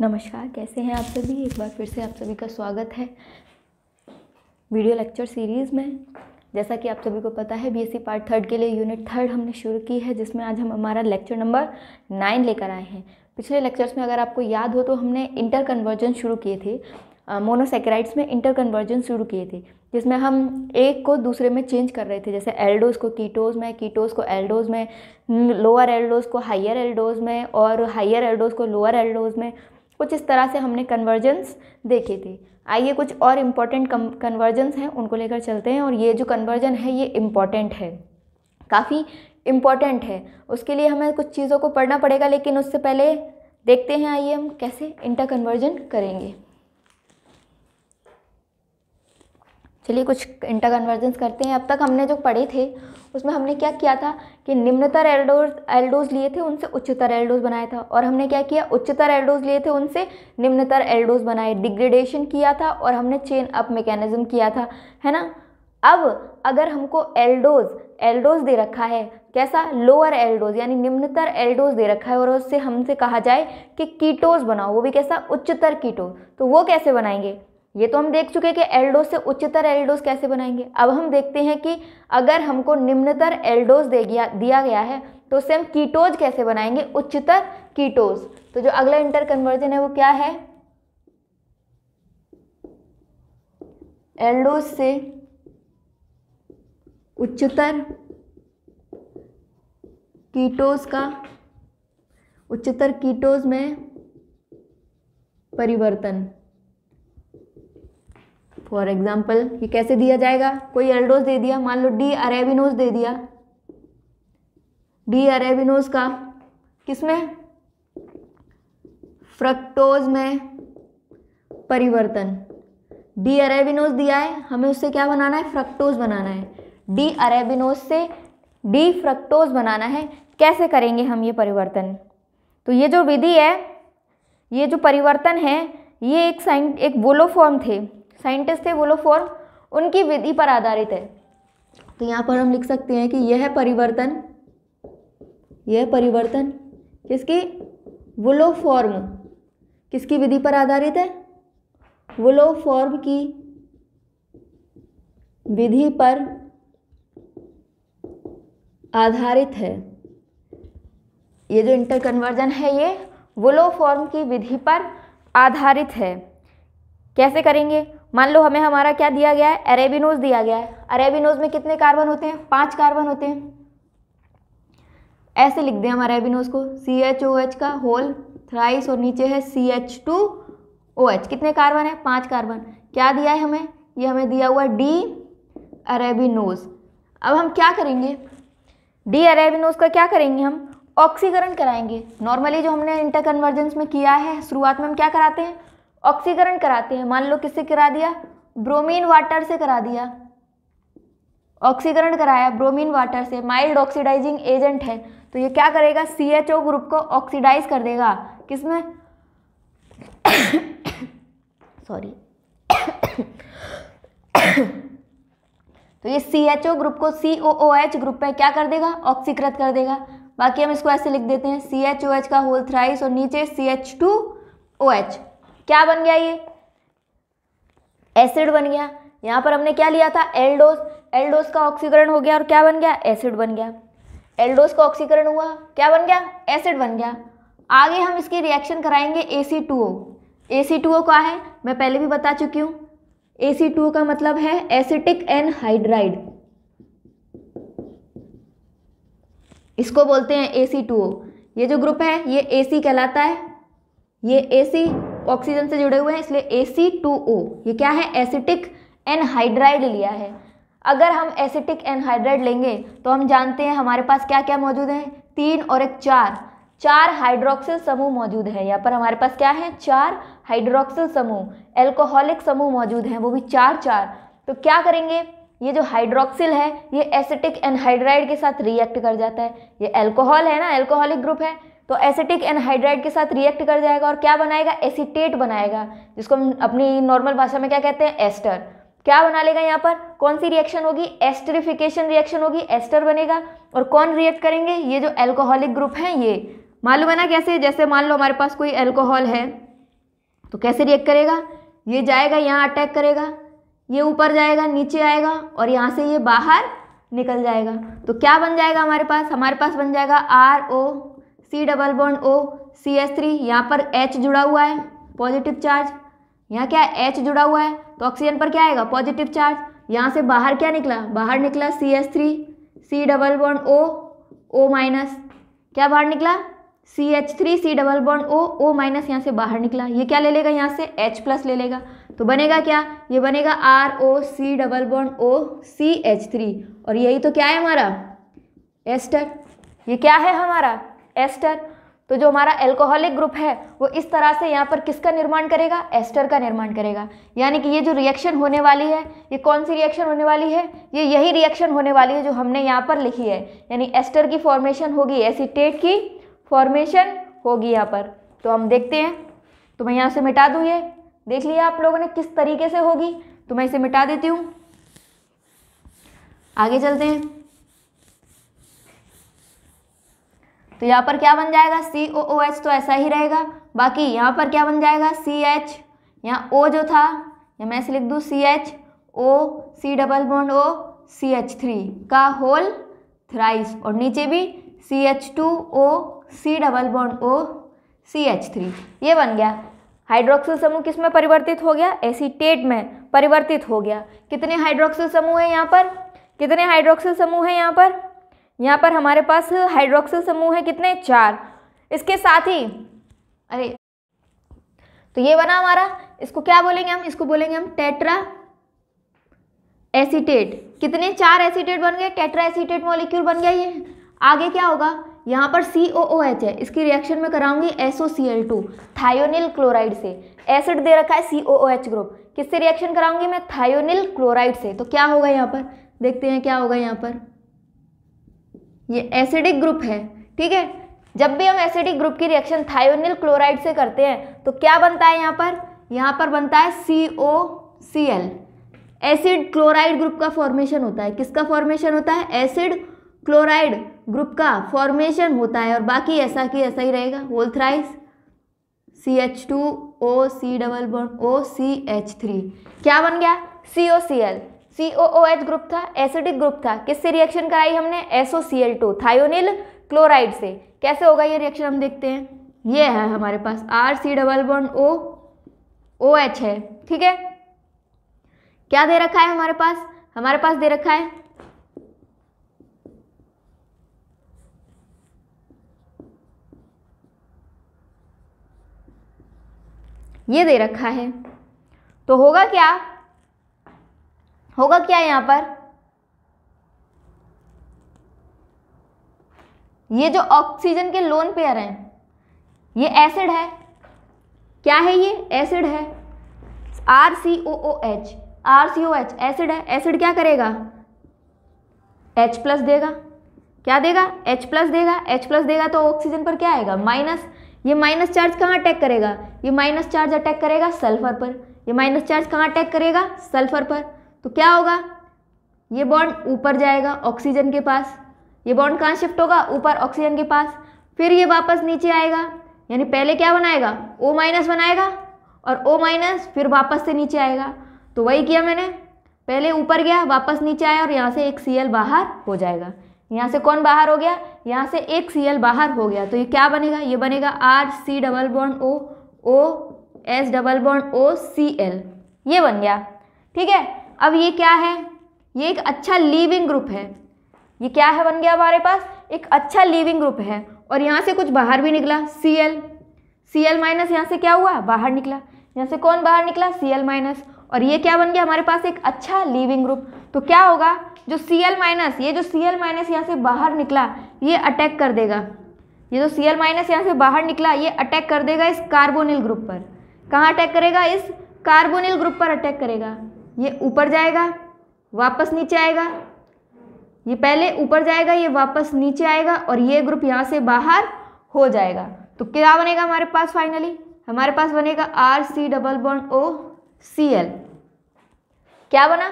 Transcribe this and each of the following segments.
नमस्कार कैसे हैं आप सभी एक बार फिर से आप सभी का स्वागत है वीडियो लेक्चर सीरीज़ में जैसा कि आप सभी को पता है बीएससी पार्ट थर्ड के लिए यूनिट थर्ड हमने शुरू की है जिसमें आज हम हमारा लेक्चर नंबर नाइन लेकर आए हैं पिछले लेक्चर्स में अगर आपको याद हो तो हमने इंटर कन्वर्जन शुरू किए थे मोनोसेक्राइड्स में इंटर कन्वर्जन शुरू किए थे जिसमें हम एक को दूसरे में चेंज कर रहे थे जैसे एल्डोज को कीटोज में कीटोज को एल्डोज में लोअर एल्डोज को हायर एल्डोज में और हायर एल्डोज को लोअर एल्डोज में कुछ इस तरह से हमने कन्वर्जेंस देखे थे आइए कुछ और इम्पॉर्टेंट कन्वर्जेंस हैं उनको लेकर चलते हैं और ये जो कन्वर्जन है ये इम्पॉर्टेंट है काफ़ी इम्पॉर्टेंट है उसके लिए हमें कुछ चीज़ों को पढ़ना पड़ेगा लेकिन उससे पहले देखते हैं आइए हम कैसे इंटर कन्वर्जन करेंगे चलिए कुछ इंटर कन्वर्जेंस करते हैं अब तक हमने जो पढ़े थे उसमें हमने क्या किया था कि निम्नतर एल्डोज एल्डोज लिए थे उनसे उच्चतर एल्डोज बनाया था और हमने क्या किया उच्चतर एल्डोज लिए थे उनसे निम्नतर एल्डोज बनाए डिग्रेडेशन किया था और हमने चेन अप मेकेनिज़्म किया था है ना अब अगर हमको एल्डोज एल्डोज दे रखा है कैसा लोअर एल्डोज यानी निम्नतर एल्डोज दे रखा है और उससे हमसे कहा जाए कि कीटोज बनाओ वो भी कैसा उच्चतर कीटोज तो वो कैसे बनाएंगे ये तो हम देख चुके कि एल्डोज से उच्चतर एल्डोज कैसे बनाएंगे अब हम देखते हैं कि अगर हमको निम्नतर एल्डोज दे गया दिया गया है तो उससे हम कीटोज कैसे बनाएंगे उच्चतर कीटोज तो जो अगला इंटर कन्वर्जन है वो क्या है एल्डोज से उच्चतर कीटोज का उच्चतर कीटोज में परिवर्तन फॉर एग्जाम्पल ये कैसे दिया जाएगा कोई एल्डोज दे दिया मान लो डी अरेबिनोज दे दिया डी अरेबिनोज का किसमें फ्रक्टोज में परिवर्तन डी अरेबिनोज दिया है हमें उससे क्या बनाना है फ्रक्टोज बनाना है डी अरेबिनोज से डी फ्रक्टोज बनाना है कैसे करेंगे हम ये परिवर्तन तो ये जो विधि है ये जो परिवर्तन है ये एक साइंट एक वोलोफॉर्म थे साइंटिस्ट थे वो लोग फॉर उनकी विधि पर आधारित है तो यहाँ पर हम लिख सकते हैं कि यह परिवर्तन यह परिवर्तन किसकी वुलो फॉर्म किसकी विधि पर आधारित है वुलो फॉर्म की विधि पर आधारित है ये जो इंटर कन्वर्जन है ये वुलो फॉर्म की विधि पर आधारित है कैसे करेंगे मान लो हमें हमारा क्या दिया गया है अरेबिनोज दिया गया है अरेबिनोज में कितने कार्बन होते हैं पाँच कार्बन होते हैं ऐसे लिख दें हम अरेबिनोज को सी एच ओ एच का होल थ्राइस और नीचे है C H two O H कितने कार्बन है पाँच कार्बन क्या दिया है हमें ये हमें दिया हुआ डी अरेबिनोज अब हम क्या करेंगे डी अरेबिनोज का क्या करेंगे हम ऑक्सीकरण कराएंगे नॉर्मली जो हमने इंटरकन्वर्जेंस में किया है शुरुआत में हम क्या कराते हैं ऑक्सीकरण कराते हैं मान लो किससे करा दिया ब्रोमीन वाटर से करा दिया ऑक्सीकरण कराया ब्रोमीन वाटर से माइल्ड ऑक्सीडाइजिंग एजेंट है तो ये क्या करेगा सी एच ओ ग्रुप को ऑक्सीडाइज कर देगा किसमें सॉरी तो ये सी एच ओ ग्रुप को सी ओ ओ एच ग्रुप में क्या कर देगा ऑक्सीकृत कर देगा बाकी हम इसको ऐसे लिख देते हैं सी एच ओ एच का होल थ्राइस और नीचे C H two O H क्या बन गया ये एसिड बन गया यहाँ पर हमने क्या लिया था एल्डोज एल्डोज का ऑक्सीकरण हो गया और क्या बन गया एसिड बन गया एल्डोस का ऑक्सीकरण हुआ क्या बन गया एसिड बन गया आगे हम इसकी रिएक्शन कराएंगे ए सी to O A C two O का है मैं पहले भी बता चुकी हूँ ए सी टू ओ का मतलब है एसिटिक एन हाइड्राइड इसको बोलते हैं ए सी टू ओ ये जो ग्रुप है ये ए सी कहलाता है ये ए सी ऑक्सीजन से जुड़े हुए हैं इसलिए ए सी टू ओ ये क्या है एसिटिक एनहाइड्राइड लिया है अगर हम एसिटिक एनहाइड्राइड लेंगे तो हम जानते हैं हमारे पास क्या क्या मौजूद हैं तीन और एक चार चार हाइड्रोक्सिल समूह मौजूद है यहाँ पर हमारे पास क्या है चार हाइड्रोक्सिल समूह एल्कोहलिक समूह मौजूद हैं वो भी चार चार तो क्या करेंगे ये जो हाइड्रोक्सिल है ये एसिटिक एनहाइड्राइड के साथ रिएक्ट कर जाता है ये एल्कोहल है ना एल्कोहलिक ग्रुप है तो एसिटिक एनहाइड्राइड के साथ रिएक्ट कर जाएगा और क्या बनाएगा एसिटेट बनाएगा जिसको हम अपनी नॉर्मल भाषा में क्या कहते हैं एस्टर क्या बना लेगा यहाँ पर कौन सी रिएक्शन होगी एस्टरिफिकेशन रिएक्शन होगी एस्टर बनेगा और कौन रिएक्ट करेंगे ये जो एल्कोहलिक ग्रुप हैं ये मालूम है ना कैसे जैसे मान लो हमारे पास कोई एल्कोहल है तो कैसे रिएक्ट करेगा ये जाएगा यहाँ अटैक करेगा ये ऊपर जाएगा नीचे आएगा और यहाँ से ये बाहर निकल जाएगा तो क्या बन जाएगा हमारे पास हमारे पास बन जाएगा R O C double bond O C S three यहाँ पर एच जुड़ा हुआ है पॉजिटिव चार्ज यहाँ क्या है एच जुड़ा हुआ है तो ऑक्सीजन पर क्या आएगा पॉजिटिव चार्ज यहाँ से बाहर क्या निकला बाहर निकला C S three C double bond O O minus क्या बाहर निकला C H three C double bond O O minus यहाँ से बाहर निकला ये क्या ले लेगा यहाँ से एच प्लस ले लेगा तो बनेगा क्या ये बनेगा R O C double bond O C H three और यही तो क्या है हमारा एस्टर ये क्या है हमारा एस्टर तो जो हमारा एल्कोहलिक ग्रुप है वो इस तरह से यहाँ पर किसका निर्माण करेगा एस्टर का निर्माण करेगा यानी कि ये जो रिएक्शन होने वाली है ये कौन सी रिएक्शन होने वाली है ये यही रिएक्शन होने वाली है जो हमने यहाँ पर लिखी है यानी एस्टर की फॉर्मेशन होगी एसिटेट की फॉर्मेशन होगी यहाँ पर तो हम देखते हैं तो मैं यहाँ से मिटा दूँ ये देख लिया आप लोगों ने किस तरीके से होगी तो मैं इसे मिटा देती हूँ आगे चलते हैं तो यहाँ पर क्या बन जाएगा सी ओ ओ एच तो ऐसा ही रहेगा बाकी यहाँ पर क्या बन जाएगा सी एच यहाँ ओ जो था या मैं ऐसे लिख दूँ C H O C double bond O C H three का होल थ्राइस और नीचे भी C H two O C double bond O C H three ये बन गया हाइड्रोक्सिल समूह किस में परिवर्तित हो गया एसीटेट में परिवर्तित हो गया कितने हाइड्रोक्सिल समूह हैं यहाँ पर कितने हाइड्रोक्सिल समूह हैं यहाँ पर यहाँ पर हमारे पास हाइड्रोक्सिल समूह है कितने चार इसके साथ ही अरे तो ये बना हमारा इसको क्या बोलेंगे हम इसको बोलेंगे हम टेट्रा एसीटेट कितने चार एसीटेट बन गए टेट्रा एसीटेट मॉलिक्यूल बन गया ये आगे क्या होगा यहाँ पर सी ओ ओ एच है इसकी रिएक्शन में कराऊंगी S O C L two thionyl chloride से एसिड दे रखा है C O O H group किससे रिएक्शन कराऊंगी मैं थायोनिल क्लोराइड से तो क्या होगा यहाँ पर देखते हैं क्या होगा यहाँ पर ये एसिडिक ग्रुप है ठीक है जब भी हम एसिडिक ग्रुप की रिएक्शन थायोनिल क्लोराइड से करते हैं तो क्या बनता है यहाँ पर यहाँ पर बनता है C O C L acid chloride group का फॉर्मेशन होता है किसका फॉर्मेशन होता है एसिड क्लोराइड ग्रुप का फॉर्मेशन होता है और बाकी ऐसा कि ऐसा ही रहेगा whole thrice C H two O C double bond O C H three क्या बन गया C O C L C O H group था एसिडिक ग्रुप था किससे रिएक्शन कराई हमने S O C L two thionyl chloride से कैसे होगा ये रिएक्शन हम देखते हैं ये है हमारे पास R C double one O O H है ठीक है क्या दे रखा है हमारे पास हमारे पास दे रखा है ये दे रखा है तो होगा क्या होगा क्या यहाँ पर ये जो ऑक्सीजन के लोन पेयर हैं ये एसिड है क्या है ये एसिड है R C O O H R C O H acid है एसिड क्या करेगा एच प्लस देगा क्या देगा एच प्लस देगा एच प्लस देगा तो ऑक्सीजन पर क्या आएगा माइनस ये माइनस चार्ज कहाँ अटैक करेगा ये माइनस चार्ज अटैक करेगा सल्फर पर ये माइनस चार्ज कहाँ अटैक करेगा सल्फर पर तो क्या होगा ये बॉन्ड ऊपर जाएगा ऑक्सीजन के पास ये बॉन्ड कहाँ शिफ्ट होगा ऊपर ऑक्सीजन के पास फिर ये वापस नीचे आएगा यानी पहले क्या बनाएगा ओ माइनस बनाएगा और ओ माइनस फिर वापस से नीचे आएगा तो वही किया मैंने पहले ऊपर गया वापस नीचे आया और यहाँ से एक सी बाहर हो जाएगा यहाँ से कौन बाहर हो गया यहाँ से एक सी बाहर हो गया तो ये क्या बनेगा ये बनेगा R C double bond O O S double bond O C L ये बन गया ठीक है अब ये क्या है ये एक अच्छा लिविंग ग्रुप है ये क्या है बन गया हमारे पास एक अच्छा लिविंग ग्रुप है और यहाँ से कुछ बाहर भी निकला C L C L minus यहाँ से क्या हुआ बाहर निकला यहाँ से कौन बाहर निकला सी एल माइनस और ये क्या बन गया हमारे पास एक अच्छा लिविंग ग्रुप तो क्या होगा जो सी एल माइनस ये जो सी एल माइनस यहाँ से बाहर निकला ये अटैक कर देगा ये जो सी एल माइनस यहाँ से बाहर निकला ये अटैक कर देगा इस कार्बोनिल ग्रुप पर कहाँ अटैक करेगा इस कार्बोनिल ग्रुप पर अटैक करेगा ये ऊपर जाएगा वापस नीचे आएगा ये पहले ऊपर जाएगा ये वापस नीचे आएगा और ये ग्रुप यहाँ से बाहर हो जाएगा तो क्या बनेगा हमारे पास फाइनली हमारे पास बनेगा R C double bond O C L क्या बना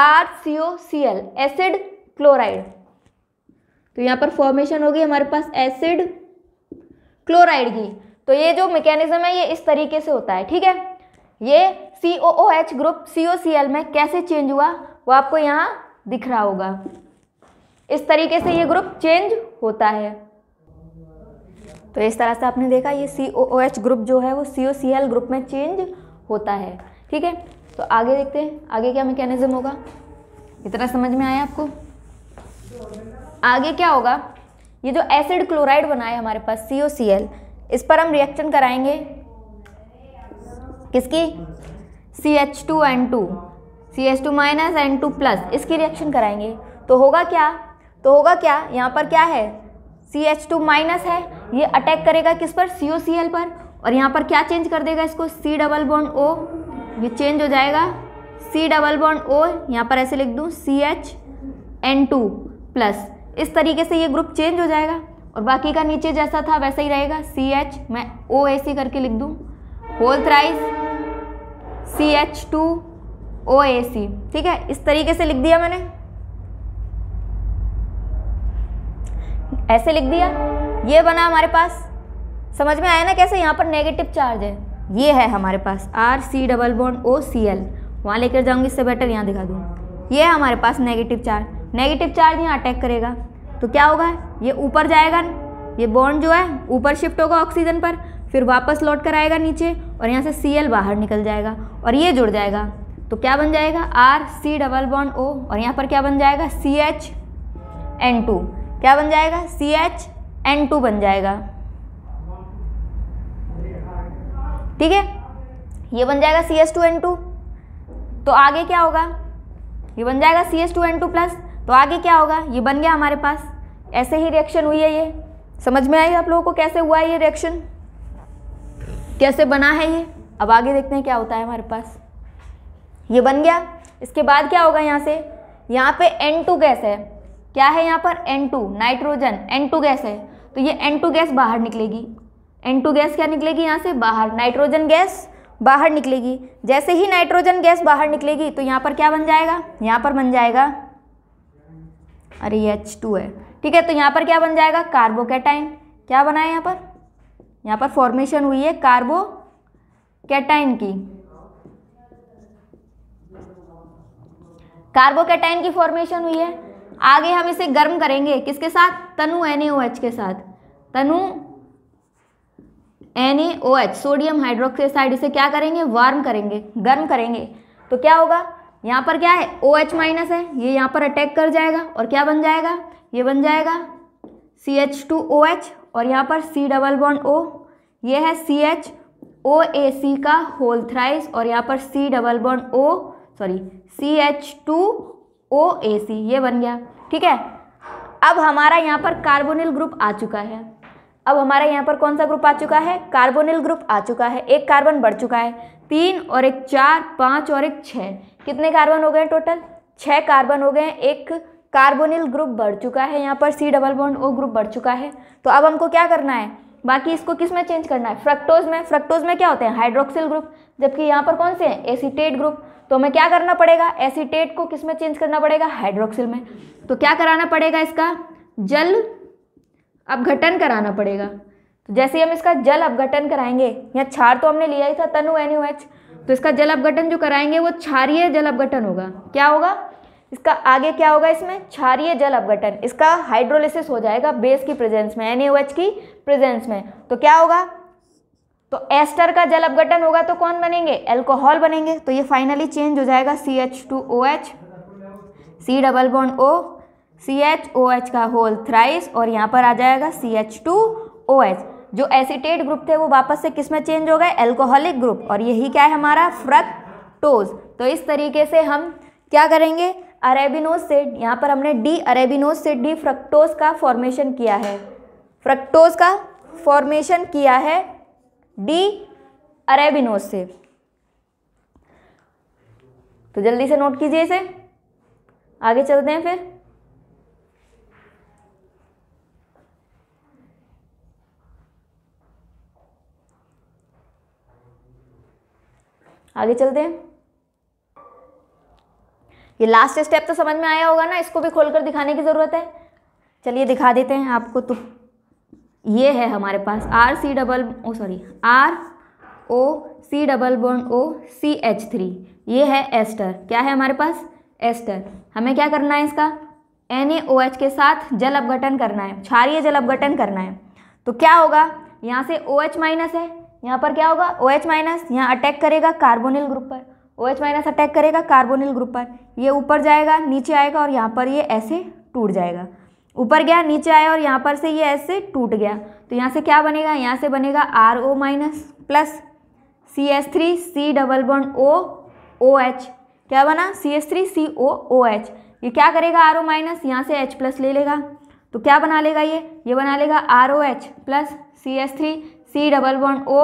R C O C L acid chloride तो यहाँ पर फॉर्मेशन होगी हमारे पास एसिड क्लोराइड की तो ये जो मैकेनिज्म है ये इस तरीके से होता है ठीक है ये C O O H group C O C L में कैसे चेंज हुआ वो आपको यहाँ दिख रहा होगा इस तरीके से ये ग्रुप चेंज होता है तो इस तरह से आपने देखा ये C O O H group जो है वो C O C L group में चेंज होता है ठीक है तो आगे देखते हैं आगे क्या मैकेनिज्म होगा इतना समझ में आया आपको आगे क्या होगा ये जो एसिड क्लोराइड बना है हमारे पास सी ओ सी एल इस पर हम रिएक्शन कराएंगे किसकी C H two N two C H two minus N two plus इसकी रिएक्शन कराएंगे तो होगा क्या तो होगा क्या यहाँ पर क्या है सी एच टू माइनस है ये अटैक करेगा किस पर सी ओ सी एल पर और यहाँ पर क्या चेंज कर देगा इसको सी डबल बॉन्ड ओ ये चेंज हो जाएगा सी डबल बॉन्ड ओ यहाँ पर ऐसे लिख दूँ C H N two plus इस तरीके से ये ग्रुप चेंज हो जाएगा और बाकी का नीचे जैसा था वैसा ही रहेगा सी एच मैं ओ ए सी करके लिख दूँ whole thrice C H two O A C ठीक है इस तरीके से लिख दिया मैंने ऐसे लिख दिया ये बना हमारे पास समझ में आया ना कैसे यहाँ पर नेगेटिव चार्ज है ये है हमारे पास R C double bond O C L वहाँ लेकर जाऊँगी इससे बेटर यहाँ दिखा दूँ ये है हमारे पास नेगेटिव चार्ज नेगेटिव चार्ज यहाँ अटैक करेगा तो क्या होगा ये ऊपर जाएगा ये बॉन्ड जो है ऊपर शिफ्ट होगा ऑक्सीजन पर फिर वापस लौट कर आएगा नीचे और यहाँ से सी एल बाहर निकल जाएगा और ये जुड़ जाएगा तो क्या बन जाएगा R C double bond O और यहाँ पर क्या बन जाएगा सी एच एन टू क्या बन जाएगा सी एच एन टू बन जाएगा ठीक है ये बन जाएगा C S two N two तो आगे क्या होगा ये बन जाएगा C S two N two plus तो आगे क्या होगा ये बन गया हमारे पास ऐसे ही रिएक्शन हुई है ये समझ में आई आप लोगों को कैसे हुआ है ये रिएक्शन कैसे बना है ये अब आगे देखते हैं क्या होता है हमारे पास ये बन गया इसके बाद क्या होगा यहाँ से यहाँ पे N2 गैस है क्या है यहाँ पर N2 नाइट्रोजन N2 गैस है तो ये N2 गैस बाहर निकलेगी N2 गैस क्या निकलेगी यहाँ से बाहर नाइट्रोजन गैस बाहर निकलेगी जैसे ही नाइट्रोजन गैस बाहर निकलेगी तो यहाँ पर क्या बन जाएगा यहाँ पर बन जाएगा अरे ये H2 है ठीक है तो यहाँ पर क्या बन जाएगा कार्बोकेटाइन क्या बना है यहाँ पर यहाँ पर फॉर्मेशन हुई है कार्बो कैटाइन की कैटाइन की फॉर्मेशन हुई है आगे हम इसे गर्म करेंगे किसके साथ तनु एन के साथ तनु एन सोडियम हाइड्रोक्साइड इसे क्या करेंगे वार्म करेंगे गर्म करेंगे तो क्या होगा यहाँ पर क्या है ओ OH माइनस है ये यहाँ पर अटैक कर जाएगा और क्या बन जाएगा ये बन जाएगा C H two O H और यहाँ पर सी डबल बॉन्ड ओ ये है सी एच ओ ए सी का होल थ्राइस और यहाँ पर C double bond O sorry C H two O A C ये बन गया ठीक है अब हमारा यहाँ पर कार्बोनिल ग्रुप आ चुका है अब हमारा यहाँ पर कौन सा ग्रुप आ चुका है कार्बोनिल ग्रुप आ चुका है एक कार्बन बढ़ चुका है तीन और एक चार पाँच और एक छः कितने कार्बन हो गए टोटल छः कार्बन हो गए एक कार्बोनिल ग्रुप बढ़ चुका है यहाँ पर C double bond O group बढ़ चुका है तो अब हमको क्या करना है बाकी इसको किस में चेंज करना है फ्रक्टोज में फ्रक्टोज में क्या होते हैं हाइड्रोक्सिल ग्रुप जबकि यहाँ पर कौन से हैं एसीटेट ग्रुप तो हमें क्या करना पड़ेगा एसीटेट को किस में चेंज करना पड़ेगा हाइड्रोक्सिल में तो क्या कराना पड़ेगा इसका जल अपघटन कराना पड़ेगा तो जैसे ही हम इसका जल अपघटन कराएंगे यहाँ क्षार तो हमने लिया ही था तनु एन तो इसका जल अपघटन जो कराएंगे वो क्षारिय जल अपघटन होगा क्या होगा इसका आगे क्या होगा इसमें क्षारिय जल अपघटन इसका हाइड्रोलिसिस हो जाएगा बेस की प्रेजेंस में एन की प्रेजेंस में तो क्या होगा तो एस्टर का जल अपघटन होगा तो कौन बनेंगे एल्कोहल बनेंगे तो ये फाइनली चेंज हो जाएगा C H two O H C double bond O C H O H का होल थ्राइस और यहाँ पर आ जाएगा C H two O H जो एसिटेट ग्रुप थे वो वापस से किस में चेंज हो गए एल्कोहलिक ग्रुप और यही क्या है हमारा फ्रक्टोज तो इस तरीके से हम क्या करेंगे अरेबिनोज से यहाँ पर हमने डी अरेबिनोज से डी फ्रक्टोज का फॉर्मेशन किया है फ्रक्टोज का फॉर्मेशन किया है डी अरेबिनोज से तो जल्दी से नोट कीजिए इसे आगे चलते हैं फिर आगे चलते हैं ये लास्ट स्टेप तो समझ में आया होगा ना इसको भी खोलकर दिखाने की ज़रूरत है चलिए दिखा देते हैं आपको तो ये है हमारे पास R C double O sorry R O C double bond O C H three ये है एस्टर क्या है हमारे पास एस्टर हमें क्या करना है इसका एन ओ एच के साथ जल अपघटन करना है क्षारिय जल अपघटन करना है तो क्या होगा यहाँ से ओ OH एच माइनस है यहाँ पर क्या होगा ओ एच माइनस यहाँ अटैक करेगा कार्बोनिल ग्रुप पर ओ एच माइनस अटैक करेगा कार्बोनिल ग्रुप पर ये ऊपर जाएगा नीचे आएगा और यहाँ पर ये ऐसे टूट जाएगा ऊपर गया नीचे आया और यहाँ पर से ये ऐसे टूट गया तो यहाँ से क्या बनेगा यहाँ से बनेगा R O minus plus C S three C double one O O H क्या बना C S three C O O H ये क्या करेगा आर ओ माइनस यहाँ से एच प्लस ले लेगा तो क्या बना लेगा ये ये बना लेगा R O H plus C S three C double one O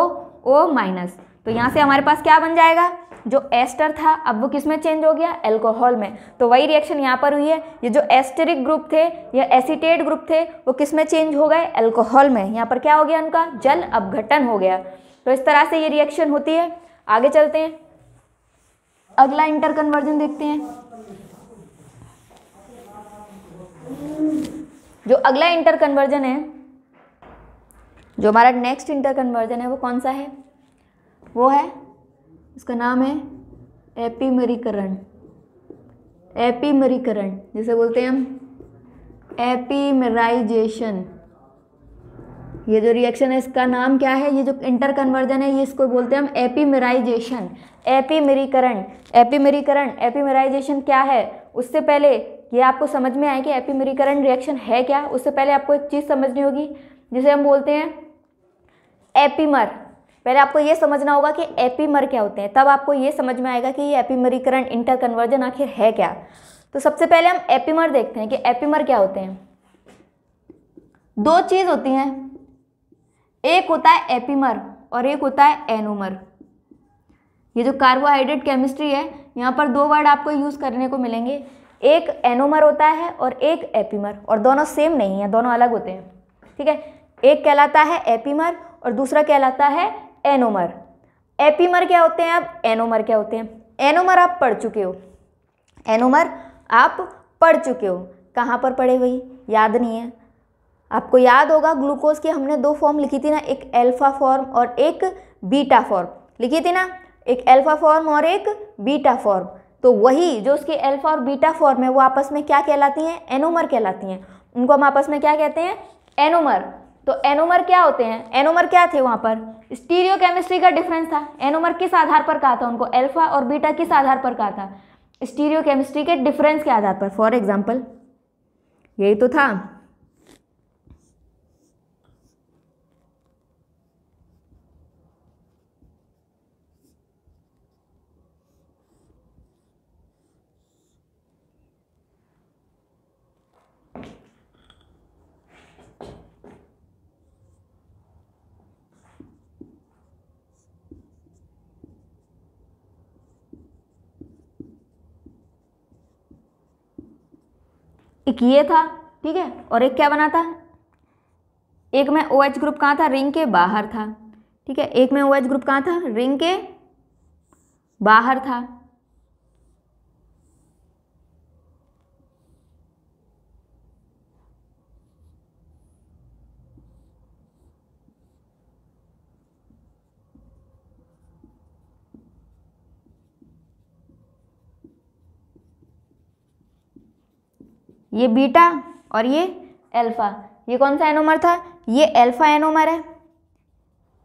O minus तो यहाँ से हमारे पास क्या बन जाएगा जो एस्टर था अब वो किस में चेंज हो गया एल्कोहल में तो वही रिएक्शन यहाँ पर हुई है ये जो एस्टेरिक ग्रुप थे या एसिटेट ग्रुप थे वो किस में चेंज हो गए एल्कोहल में यहाँ पर क्या हो गया उनका जल अपघटन हो गया तो इस तरह से ये रिएक्शन होती है आगे चलते हैं अगला इंटर कन्वर्जन देखते हैं जो अगला इंटर कन्वर्जन है जो हमारा नेक्स्ट इंटर कन्वर्जन है वो कौन सा है वो है इसका नाम है एपीमरीकरण एपीमरीकरण जिसे बोलते हैं हम एपीमराइजेशन ये जो रिएक्शन है इसका नाम क्या है ये जो इंटर कन्वर्जन है ये इसको बोलते हैं हम एपीमराइजेशन एपीमरीकरण एपीमरीकरण एपीमराइजेशन क्या है उससे पहले ये आपको समझ में आए कि एपीमरीकरण रिएक्शन है क्या उससे पहले आपको एक चीज़ समझनी होगी जिसे हम बोलते हैं एपीमर पहले आपको ये समझना होगा कि एपीमर क्या होते हैं तब आपको ये समझ में आएगा कि ये एपीमरीकरण इंटर कन्वर्जन आखिर है क्या तो सबसे पहले हम एपीमर देखते हैं कि एपीमर क्या होते हैं दो चीज़ होती हैं एक होता है एपीमर और एक होता है एनोमर ये जो कार्बोहाइड्रेट केमिस्ट्री है यहाँ पर दो वर्ड आपको यूज़ करने को मिलेंगे एक एनोमर होता है और एक एपीमर और दोनों सेम नहीं है दोनों अलग होते हैं ठीक है एक कहलाता है एपीमर और दूसरा कहलाता है एनोमर एपीमर क्या होते हैं आप एनोमर क्या होते हैं एनोमर आप पढ़ चुके हो एनोमर आप पढ़ चुके हो कहाँ पर पढ़े वही याद नहीं है आपको याद होगा ग्लूकोज की हमने दो फॉर्म लिखी थी ना एक अल्फा फॉर्म और एक बीटा फॉर्म लिखी थी ना एक अल्फा फॉर्म और एक बीटा फॉर्म तो वही जो उसकी अल्फा और बीटा फॉर्म है वो आपस में क्या कहलाती हैं एनोमर कहलाती हैं उनको हम आपस में क्या कहते हैं एनोमर तो एनोमर क्या होते हैं एनोमर क्या थे वहाँ पर स्टीरियो केमिस्ट्री का डिफरेंस था एनोमर किस आधार पर कहा था उनको अल्फा और बीटा किस आधार पर कहा था स्टीरियो केमिस्ट्री के डिफरेंस के आधार पर फॉर एग्जाम्पल यही तो था एक ये था ठीक है और एक क्या बना था एक में ओ OH ग्रुप कहाँ था रिंग के बाहर था ठीक है एक में ओ OH ग्रुप कहाँ था रिंग के बाहर था ये बीटा और ये एल्फ़ा ये कौन सा एनोमर था ये एल्फ़ा एनोमर है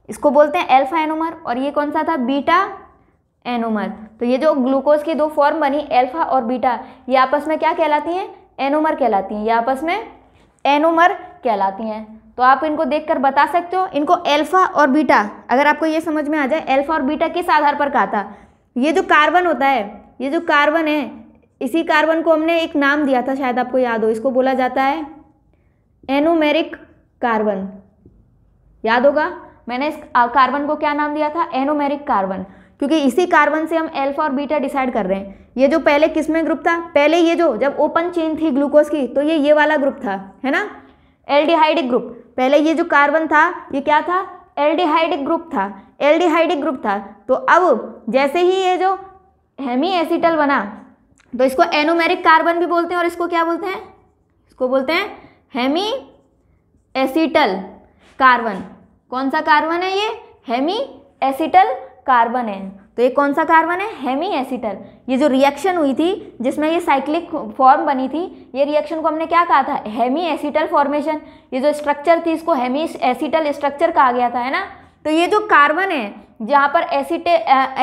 इसको बोलते हैं एल्फ़ा एनोमर और ये कौन सा था बीटा एनोमर तो ये जो ग्लूकोज की दो फॉर्म बनी एल्फ़ा और बीटा ये आपस में क्या कहलाती हैं एनोमर कहलाती हैं ये आपस में एनोमर कहलाती हैं तो आप इनको देखकर बता सकते हो इनको एल्फ़ा और बीटा अगर आपको ये समझ में आ जाए एल्फ़ा और बीटा किस आधार पर कहा था ये जो कार्बन होता है ये जो कार्बन है इसी कार्बन को हमने एक नाम दिया था शायद आपको याद हो इसको बोला जाता है एनोमेरिक कार्बन याद होगा मैंने इस कार्बन को क्या नाम दिया था एनोमेरिक कार्बन क्योंकि इसी कार्बन से हम एल्फा और बीटा डिसाइड कर रहे हैं ये जो पहले किस में ग्रुप था पहले ये जो जब ओपन चेन थी ग्लूकोज की तो ये ये वाला ग्रुप था है ना एल्डिहाइडिक ग्रुप पहले ये जो कार्बन था ये क्या था एल्डिहाइडिक ग्रुप था एल्डिहाइडिक ग्रुप था तो अब जैसे ही ये जो हेमी एसिटल बना तो इसको एनोमेरिक कार्बन भी बोलते हैं और इसको क्या बोलते हैं इसको बोलते हैं हेमी एसिटल कार्बन कौन सा कार्बन है ये हेमी एसिटल कार्बन है तो ये कौन सा कार्बन है हेमी एसिटल ये जो रिएक्शन हुई थी जिसमें ये साइक्लिक फॉर्म बनी थी ये रिएक्शन को हमने क्या कहा था हेमी एसिटल फॉर्मेशन ये जो स्ट्रक्चर थी इसको हेमी एसिटल स्ट्रक्चर कहा गया था है ना तो ये जो कार्बन है जहाँ पर एसिटे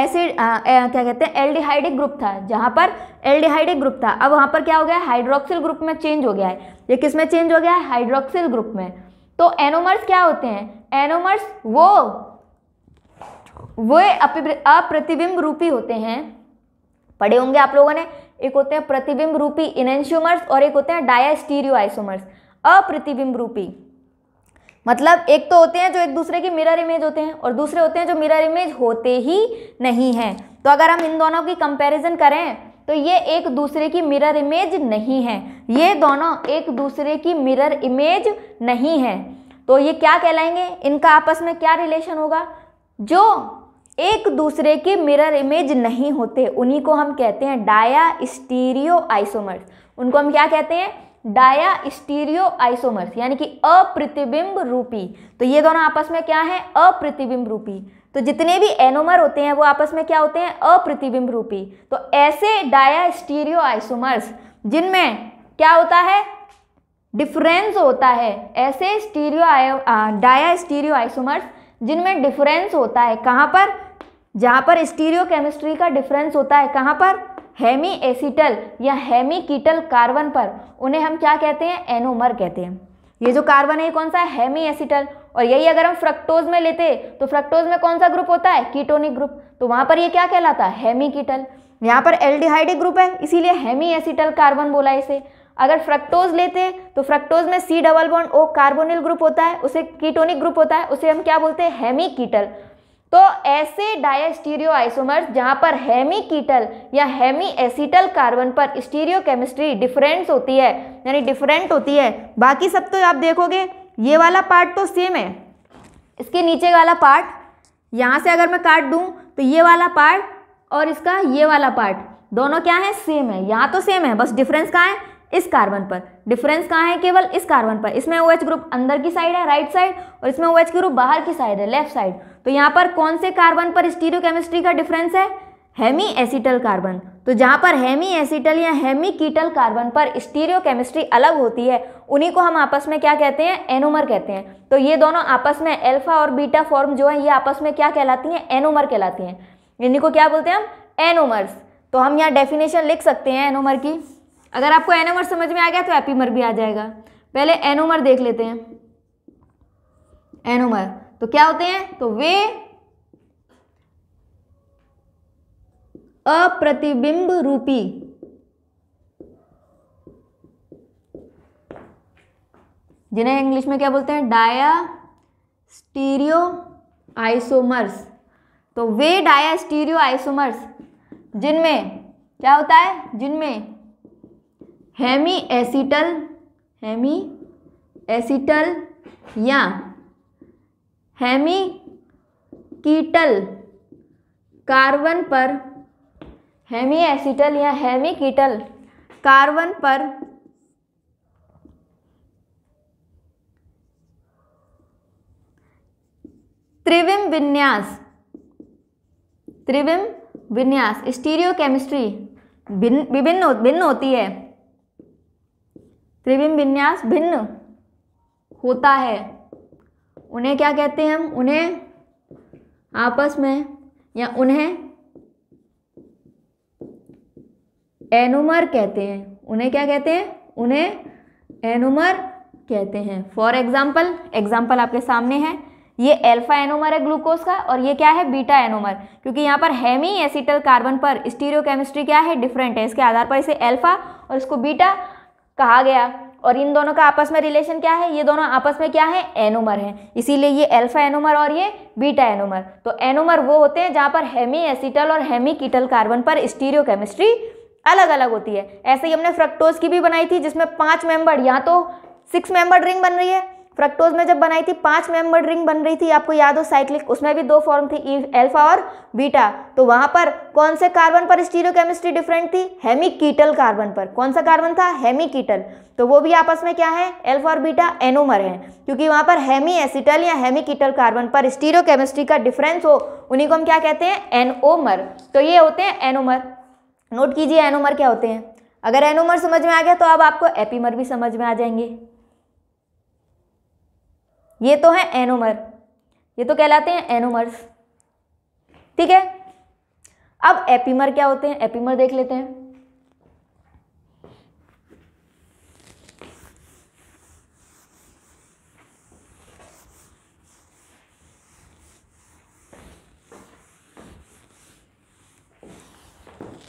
एसिड क्या कहते हैं एल्डिहाइडिक ग्रुप था जहाँ पर एल्डिहाइड एक ग्रुप था अब वहाँ पर क्या हो गया हाइड्रोक्सिल ग्रुप में चेंज हो गया है ये किस में चेंज हो गया है हाइड्रोक्सिल ग्रुप में तो एनोमर्स क्या होते हैं एनोमर्स वो वो अप्रतिबिंब रूपी होते हैं पढ़े होंगे आप लोगों ने एक होते हैं प्रतिबिंब रूपी इनेंशियोमर्स और एक होते हैं डायस्टीरियो आइसोमर्स अप्रतिबिंब रूपी मतलब एक तो होते हैं जो एक दूसरे की मिरर इमेज होते हैं और दूसरे होते हैं जो मिरर इमेज होते ही नहीं हैं तो अगर हम इन दोनों की कंपैरिजन करें तो ये एक दूसरे की मिरर इमेज नहीं है ये दोनों एक दूसरे की मिरर इमेज नहीं है तो ये क्या कहलाएंगे इनका आपस में क्या रिलेशन होगा जो एक दूसरे की मिरर इमेज नहीं होते उन्हीं को हम कहते हैं डाया स्टीरियो आइसोमर्स उनको हम क्या कहते हैं डाया स्टीरियो आइसोमर्स यानी कि अप्रतिबिंब रूपी तो ये दोनों आपस में क्या है अप्रतिबिंब रूपी तो जितने भी एनोमर होते हैं वो आपस में क्या होते हैं अप्रतिबिंब रूपी तो ऐसे डाया स्टीरियो आइसोमर्स जिनमें क्या होता है डिफरेंस होता है ऐसे स्टीरियो डाया स्टीरियो आइसोमर्स जिनमें डिफरेंस होता है कहाँ पर जहाँ पर स्टीरियो केमिस्ट्री का डिफरेंस होता है कहाँ पर हेमी एसिटल या हेमी कीटल कार्बन पर उन्हें हम क्या कहते हैं एनोमर कहते हैं ये जो कार्बन है कौन सा है हेमी एसिटल और यही अगर हम फ्रक्टोज में लेते तो फ्रक्टोज में कौन सा ग्रुप होता है कीटोनिक ग्रुप तो वहाँ पर ये क्या कहलाता है हेमी कीटल यहाँ पर एल्डिहाइडिक ग्रुप है इसीलिए हेमी एसिटल कार्बन बोला इसे अगर फ्रक्टोज लेते तो फ्रक्टोज में C double bond O carbonyl group होता है उसे कीटोनिक ग्रुप होता है उसे हम क्या बोलते हैं हेमी कीटल तो ऐसे डायस्टीरियो आइसोमर्स जहाँ पर हेमी कीटल या हेमी एसिटल कार्बन पर स्टीरियो केमिस्ट्री डिफरेंस होती है यानी डिफरेंट होती है बाकी सब तो आप देखोगे ये वाला पार्ट तो सेम है इसके नीचे वाला पार्ट यहाँ से अगर मैं काट दूँ तो ये वाला पार्ट और इसका ये वाला पार्ट दोनों क्या है सेम है यहाँ तो सेम है बस डिफरेंस कहाँ है इस कार्बन पर डिफरेंस कहाँ है केवल इस कार्बन पर इसमें ओ OH ग्रुप अंदर की साइड है राइट साइड और इसमें ओ OH ग्रुप बाहर की साइड है लेफ्ट साइड तो यहाँ पर कौन से कार्बन पर स्टीरियो केमिस्ट्री का डिफरेंस है हेमी एसिटल कार्बन तो जहाँ पर हेमी एसिटल या हेमी कीटल कार्बन पर स्टीरियो केमिस्ट्री अलग होती है उन्हीं को हम आपस में क्या कहते हैं एनोमर कहते हैं तो ये दोनों आपस में एल्फा और बीटा फॉर्म जो है ये आपस में क्या कहलाती हैं एनोमर कहलाती हैं इन्हीं को क्या बोलते हैं हम एनोमर्स तो हम यहाँ डेफिनेशन लिख सकते हैं एनोमर की अगर आपको एनोमर समझ में आ गया तो एपीमर भी आ जाएगा पहले एनोमर देख लेते हैं एनोमर तो क्या होते हैं तो वे अप्रतिबिंब रूपी जिन्हें इंग्लिश में क्या बोलते हैं डाया स्टीरियो आइसोमर्स तो वे डाया स्टीरियो आइसोमर्स जिनमें क्या होता है जिनमें हेमी एसिटल हेमी एसिटल या हेमी कीटल कार्बन पर हेमी एसिटल या हेमी कीटल कार्बन पर त्रिविम विन्यास त्रिविम विन्यास स्टीरियो केमिस्ट्री विभिन्न भिन्न होती है त्रिविम विन्यास भिन्न होता है उन्हें क्या कहते हैं हम उन्हें आपस में या उन्हें एनोमर कहते हैं उन्हें क्या कहते हैं उन्हें एनोमर कहते हैं फॉर एग्जाम्पल एग्जाम्पल आपके सामने है ये अल्फा एनोमर है ग्लूकोज का और ये क्या है बीटा एनोमर क्योंकि यहाँ पर हेमी एसिटल कार्बन पर स्टीरियो केमिस्ट्री क्या है डिफरेंट है इसके आधार पर इसे अल्फा और इसको बीटा कहा गया और इन दोनों का आपस में रिलेशन क्या है ये दोनों आपस में क्या है एनोमर हैं इसीलिए ये अल्फा एनोमर और ये बीटा एनोमर तो एनोमर वो होते हैं जहाँ पर हेमी एसिटल और हेमी कीटल कार्बन पर स्टीरियो केमिस्ट्री अलग अलग होती है ऐसे ही हमने फ्रक्टोज की भी बनाई थी जिसमें पाँच मेंबर या तो सिक्स मेंबर रिंग बन रही है फ्रक्टोज में जब बनाई थी पांच मेंबर रिंग बन रही थी आपको याद हो साइक्लिक उसमें भी दो फॉर्म थी एल्फा e, और बीटा तो वहां पर कौन से कार्बन पर स्टीरियो केमिस्ट्री डिफरेंट थी हेमिकीटल कार्बन पर कौन सा कार्बन था हेमिकीटल तो वो भी आपस में क्या है एल्फा और बीटा एनोमर है क्योंकि वहां पर हेमी एसिटल या हेमिकीटल कार्बन पर स्टीरियो केमिस्ट्री का डिफरेंस हो उन्हीं को हम क्या कहते हैं एनओमर तो ये होते हैं एनोमर नोट कीजिए एनोमर क्या होते हैं अगर एनोमर समझ में आ गया तो अब आपको एपीमर भी समझ में आ जाएंगे ये तो है एनोमर ये तो कहलाते हैं एनोमर्स ठीक है अब एपीमर क्या होते हैं एपीमर देख लेते हैं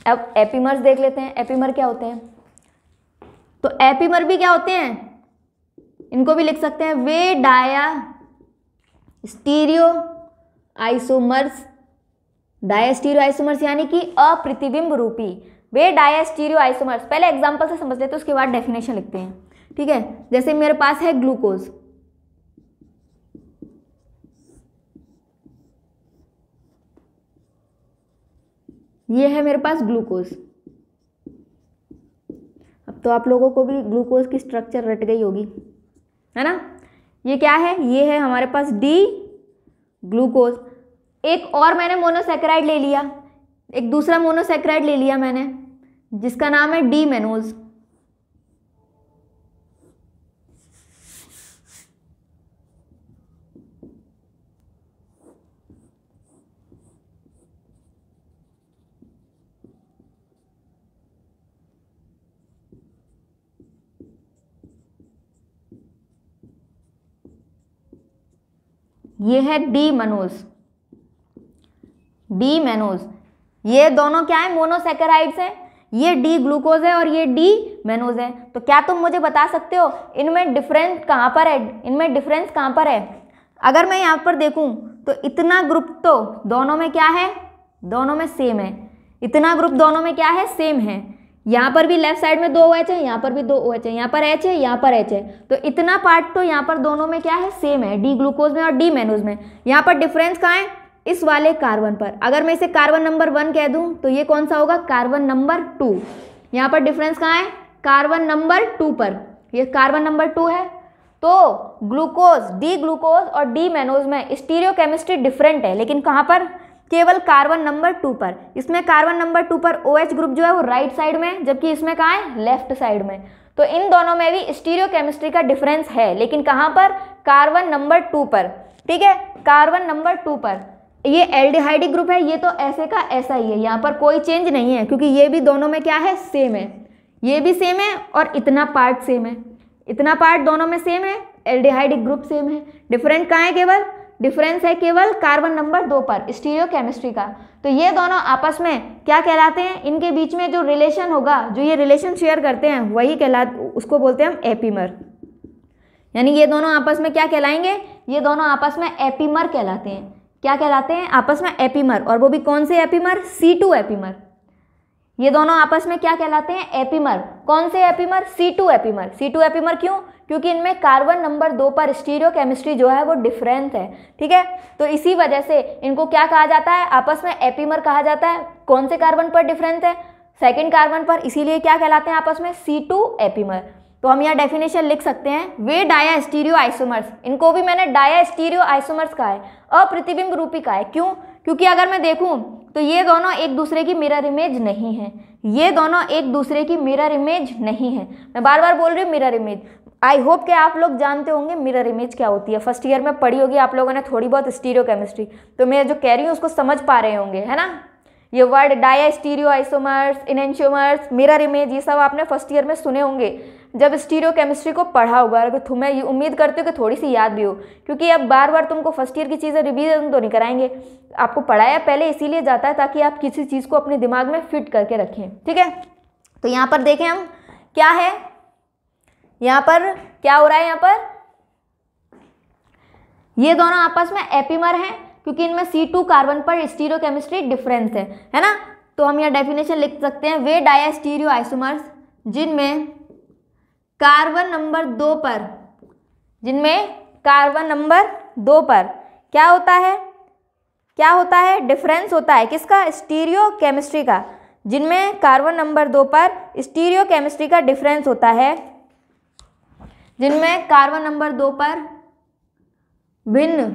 अब एपीमर्स देख लेते हैं एपीमर क्या होते हैं तो एपीमर भी क्या होते हैं इनको भी लिख सकते हैं वे diastereoisomers diastereoisomers यानी कि अप्रतिबिंब रूपी वे डायस्टीरियो आइसोमर्स पहले एग्जाम्पल से समझ लेते हैं उसके बाद डेफिनेशन लिखते हैं ठीक है जैसे मेरे पास है ग्लूकोज ये है मेरे पास ग्लूकोज अब तो आप लोगों को भी ग्लूकोज की स्ट्रक्चर रट गई होगी है ना ये क्या है ये है हमारे पास डी ग्लूकोज एक और मैंने मोनोसेक्राइड ले लिया एक दूसरा मोनोसेक्राइड ले लिया मैंने जिसका नाम है डी मेनोज़ ये है डी मनोज डी मेनोज ये दोनों क्या है मोनोसेकेराइड्स हैं ये डी ग्लूकोज है और ये डी मेनोज है तो क्या तुम मुझे बता सकते हो इनमें डिफरेंस कहाँ पर है इनमें डिफरेंस कहाँ पर है अगर मैं यहाँ पर देखूँ तो इतना ग्रुप तो दोनों में क्या है दोनों में सेम है इतना ग्रुप दोनों में क्या है सेम है यहाँ पर भी लेफ्ट साइड में दो ओ एच है यहाँ पर भी दो ओ एच है यहाँ पर एच है यहाँ पर एच है तो इतना पार्ट तो यहाँ पर दोनों में क्या है सेम है डी ग्लूकोज में और डी मैनोज में यहाँ पर डिफरेंस कहाँ है इस वाले कार्बन पर अगर मैं इसे कार्बन नंबर वन कह दूँ तो ये कौन सा होगा कार्बन नंबर टू यहाँ पर डिफरेंस कहाँ है कार्बन नंबर टू पर ये कार्बन नंबर टू है तो ग्लूकोज डी ग्लूकोज और डी मैनोज में स्टीरियो केमिस्ट्री डिफरेंट है लेकिन कहाँ पर केवल कार्बन नंबर टू पर इसमें कार्बन नंबर टू पर ओ OH ग्रुप जो है वो राइट साइड में जबकि इसमें कहाँ है लेफ्ट साइड में तो इन दोनों में भी स्टीरियो केमिस्ट्री का डिफरेंस है लेकिन कहाँ पर कार्बन नंबर टू पर ठीक है कार्बन नंबर टू पर ये एल्डिहाइडिक ग्रुप है ये तो ऐसे का ऐसा ही है यहाँ पर कोई चेंज नहीं है क्योंकि ये भी दोनों में क्या है सेम है ये भी सेम है और इतना पार्ट सेम है इतना पार्ट दोनों में सेम है एल्डिहाइडिक ग्रुप सेम है डिफरेंट कहाँ है केवल डिफरेंस है केवल कार्बन नंबर दो पर स्टीरियो केमिस्ट्री का तो ये दोनों आपस में क्या कहलाते हैं इनके बीच में जो रिलेशन होगा जो ये रिलेशन शेयर करते हैं वही कहला उसको बोलते हैं हम एपीमर यानी ये दोनों आपस में क्या कहलाएंगे ये दोनों आपस में एपीमर कहलाते हैं क्या कहलाते हैं आपस में एपीमर और वो भी कौन से एपीमर सी टू एपीमर ये दोनों आपस में क्या कहलाते हैं एपीमर कौन से epimer C two epimer C two epimer क्यों क्योंकि इनमें कार्बन नंबर दो पर स्टीरियो केमिस्ट्री जो है वो डिफरेंट है ठीक है तो इसी वजह से इनको क्या कहा जाता है आपस में एपीमर कहा जाता है कौन से कार्बन पर डिफरेंस है सेकेंड कार्बन पर इसीलिए क्या कहलाते हैं आपस में सी टू एपीमर तो हम यहाँ डेफिनेशन लिख सकते हैं वे डाया स्टीरियो आइसोमर्स इनको भी मैंने डाया स्टीरियो आइसोमर्स कहा है अप्रतिबिंब रूपी कहा है क्यों क्योंकि अगर मैं देखूँ तो ये दोनों एक दूसरे की मिरर इमेज नहीं है ये दोनों एक दूसरे की मिरर इमेज नहीं है मैं बार बार बोल रही हूँ मिरर इमेज आई होप के आप लोग जानते होंगे मिरर इमेज क्या होती है फर्स्ट ईयर में पढ़ी होगी आप लोगों ने थोड़ी बहुत स्टीरियो केमिस्ट्री तो मैं जो कह रही हूँ उसको समझ पा रहे होंगे है ना ये word diastereoisomers enantiomers mirror image ये सब आपने फर्स्ट ईयर में सुने होंगे जब स्टीरियो केमिस्ट्री को पढ़ा होगा अगर तुम्हें ये उम्मीद करते हो कि थोड़ी सी याद भी हो क्योंकि अब बार बार तुमको फर्स्ट ईयर की चीज़ें रिविजन तो नहीं कराएंगे आपको पढ़ाया पहले इसीलिए जाता है ताकि आप किसी चीज़ को अपने दिमाग में फिट करके रखें ठीक है तो यहाँ पर देखें हम क्या है यहाँ पर क्या हो रहा है यहाँ पर ये दोनों आपस में एपिमर हैं क्योंकि इनमें सी टू कार्बन पर स्टीरियो केमिस्ट्री डिफरेंस है है ना तो हम यहाँ डेफिनेशन लिख सकते हैं वे डायास्टीरियो आइसोमर्स जिनमें कार्बन नंबर दो पर जिनमें कार्बन नंबर दो पर क्या होता है क्या होता है डिफरेंस होता है किसका स्टीरियो केमिस्ट्री का जिनमें कार्बन नंबर दो पर स्टीरियो केमिस्ट्री का डिफरेंस होता है जिनमें कार्बन नंबर दो पर भिन्न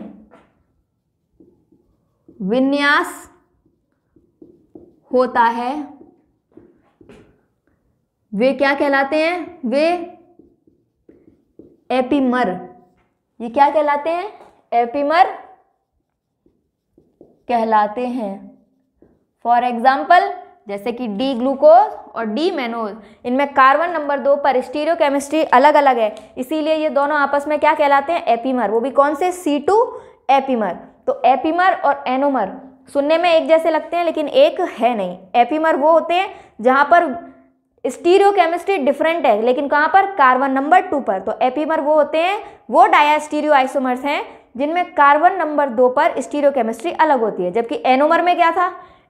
विन्यास होता है वे क्या कहलाते हैं वे एपीमर ये क्या कहलाते हैं एपिमर कहलाते हैं फॉर एग्जाम्पल जैसे कि डी ग्लूकोज और डी मेनोज इनमें कार्बन नंबर दो पर स्टीरियो केमिस्ट्री अलग अलग है इसीलिए ये दोनों आपस में क्या कहलाते हैं एपीमर वो भी कौन से सी टू एपीमर तो एपीमर और एनोमर सुनने में एक जैसे लगते हैं लेकिन एक है नहीं एपीमर वो होते हैं जहाँ पर स्टीरियो केमिस्ट्री डिफरेंट है लेकिन कहाँ पर कार्बन नंबर टू पर तो एपीमर वो होते हैं वो डायास्टीरियो आइसोमर्स हैं जिनमें कार्बन नंबर दो पर स्टीरियो केमिस्ट्री अलग होती है जबकि एनोमर में क्या था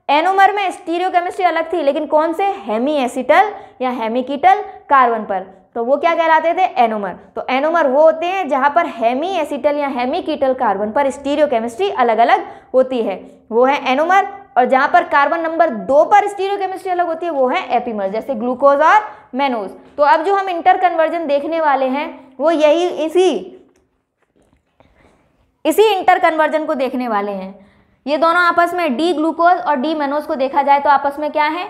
एनोमर में स्टीरियो केमिस्ट्री अलग थी लेकिन कौन से हेमी एसिटल या हेमिकिटल कार्बन पर तो वो क्या कहलाते थे एनोमर तो एनोमर वो होते हैं जहाँ पर हेमी एसिटल या हेमिकिटल कार्बन पर स्टीरियो केमिस्ट्री अलग अलग होती है वो है एनोमर और जहाँ पर कार्बन नंबर दो पर स्टीरियो केमिस्ट्री अलग होती है वो है एपीमर जैसे ग्लूकोज और मेनोज तो अब जो हम इंटर कन्वर्जन देखने वाले हैं वो यही इसी इसी इंटर कन्वर्जन को देखने वाले हैं ये दोनों आपस में डी ग्लूकोज और डी मेनोज को देखा जाए तो आपस में क्या है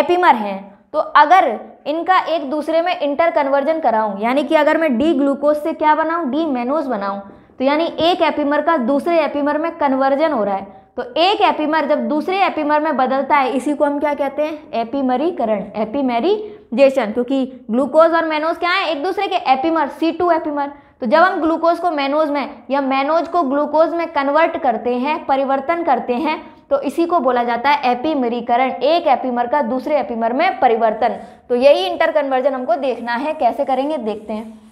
एपिमर हैं तो अगर इनका एक दूसरे में इंटर कन्वर्जन कराऊं यानी कि अगर मैं डी ग्लूकोज से क्या बनाऊं डी मेनोज बनाऊं तो यानी एक एपिमर का दूसरे एपिमर में कन्वर्जन हो रहा है तो एक एपिमर जब दूसरे एपिमर में बदलता है इसी को हम क्या कहते हैं एपिमरीकरण एपिमेरीजेशन क्योंकि ग्लूकोज और मेनोज क्या है एक दूसरे के एपिमर सी टू एपिमर तो जब हम ग्लूकोज को मैनोज में या मैनोज को ग्लूकोज में कन्वर्ट करते हैं परिवर्तन करते हैं तो इसी को बोला जाता है एपीमरीकरण एक एपीमर का दूसरे एपीमर में परिवर्तन तो यही इंटर कन्वर्जन हमको देखना है कैसे करेंगे देखते हैं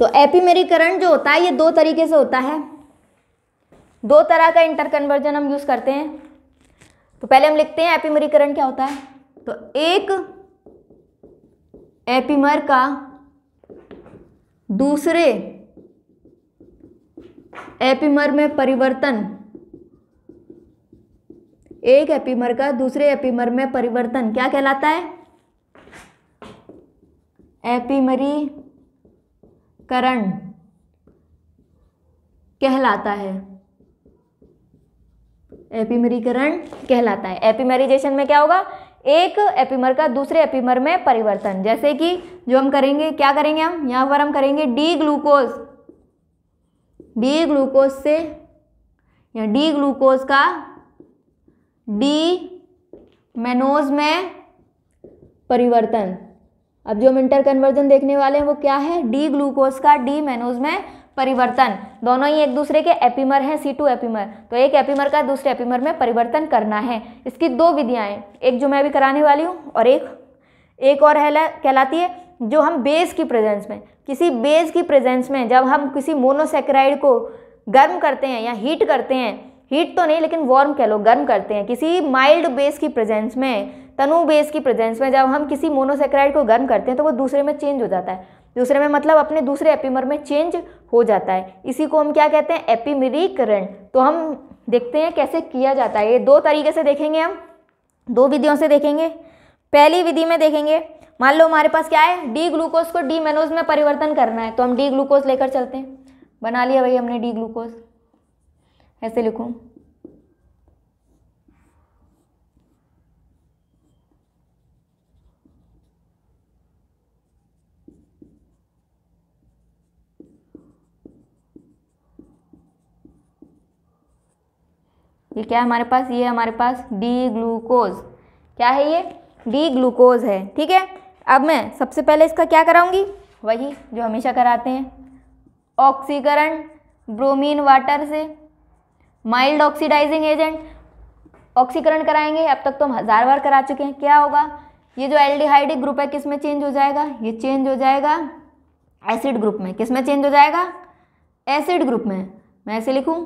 तो एपीमेरीकरण जो होता है ये दो तरीके से होता है दो तरह का इंटर कन्वर्जन हम यूज़ करते हैं तो पहले हम लिखते हैं एपीमरीकरण क्या होता है तो एक एपिमर का दूसरे एपिमर में परिवर्तन एक एपिमर का दूसरे एपिमर में परिवर्तन क्या कहलाता है एपिमरीकरण कहलाता है एपिमरीकरण कहलाता है एपिमेरिजेशन में क्या होगा एक एपिमर का दूसरे एपिमर में परिवर्तन जैसे कि जो हम करेंगे क्या करेंगे हम यहाँ पर हम करेंगे डी ग्लूकोज डी ग्लूकोज से या डी ग्लूकोज का डी मेनोज में परिवर्तन अब जो हम इंटर कन्वर्जन देखने वाले हैं वो क्या है डी ग्लूकोज का डी मेनोज में परिवर्तन दोनों ही एक दूसरे के एपिमर हैं सी टू एपिमर तो एक एपिमर का दूसरे एपिमर में परिवर्तन करना है इसकी दो विधियाँ हैं एक जो मैं अभी कराने वाली हूँ और एक एक और है कहलाती है जो हम बेस की प्रेजेंस में किसी बेस की प्रेजेंस में जब हम किसी मोनोसेक्राइड को गर्म करते हैं या हीट करते हैं हीट तो नहीं लेकिन वार्म कह लो गर्म करते हैं किसी माइल्ड बेस की प्रेजेंस में तनु बेस की प्रेजेंस में जब हम किसी मोनोसेक्राइड को गर्म करते हैं तो वो दूसरे में चेंज हो जाता है दूसरे में मतलब अपने दूसरे एपीमर में चेंज हो जाता है इसी को हम क्या कहते हैं एपीमरीकरण तो हम देखते हैं कैसे किया जाता है ये दो तरीके से देखेंगे हम दो विधियों से देखेंगे पहली विधि में देखेंगे मान लो हमारे पास क्या है डी ग्लूकोज को डी मेनोज में परिवर्तन करना है तो हम डी ग्लूकोज लेकर चलते हैं बना लिया भाई हमने डी ग्लूकोज ऐसे लिखूँ ये क्या है हमारे पास ये हमारे पास डी ग्लूकोज क्या है ये डी ग्लूकोज है ठीक है अब मैं सबसे पहले इसका क्या कराऊंगी वही जो हमेशा कराते हैं ऑक्सीकरण ब्रोमीन वाटर से माइल्ड ऑक्सीडाइजिंग एजेंट ऑक्सीकरण कराएंगे अब तक तो हम हज़ार बार करा चुके हैं क्या होगा ये जो एल्डिहाइडिक ग्रुप है किस में चेंज हो जाएगा ये चेंज हो जाएगा एसिड ग्रुप में किस में चेंज हो जाएगा एसिड ग्रुप में मैं ऐसे लिखूँ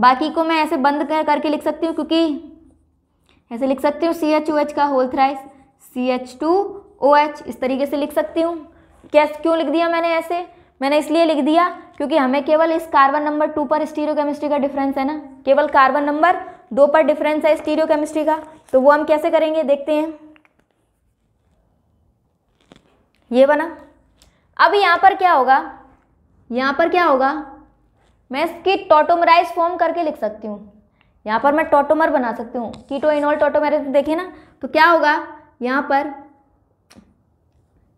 बाकी को मैं ऐसे बंद कर करके लिख सकती हूँ क्योंकि ऐसे लिख सकती हूँ सी एच ओ एच का whole thrice C H two O H इस तरीके से लिख सकती हूँ कैसे क्यों लिख दिया मैंने ऐसे मैंने इसलिए लिख दिया क्योंकि हमें केवल इस कार्बन नंबर टू पर केमिस्ट्री का डिफरेंस है ना केवल कार्बन नंबर दो पर डिफरेंस है केमिस्ट्री का तो वो हम कैसे करेंगे देखते हैं ये बना अब यहाँ पर क्या होगा यहाँ पर क्या होगा मैं इसकी टोटोमराइज फॉर्म करके लिख सकती हूँ यहाँ पर मैं टोटोमर बना सकती हूँ कीटो इनोल टोटोमराइज देखिए ना तो क्या होगा यहाँ पर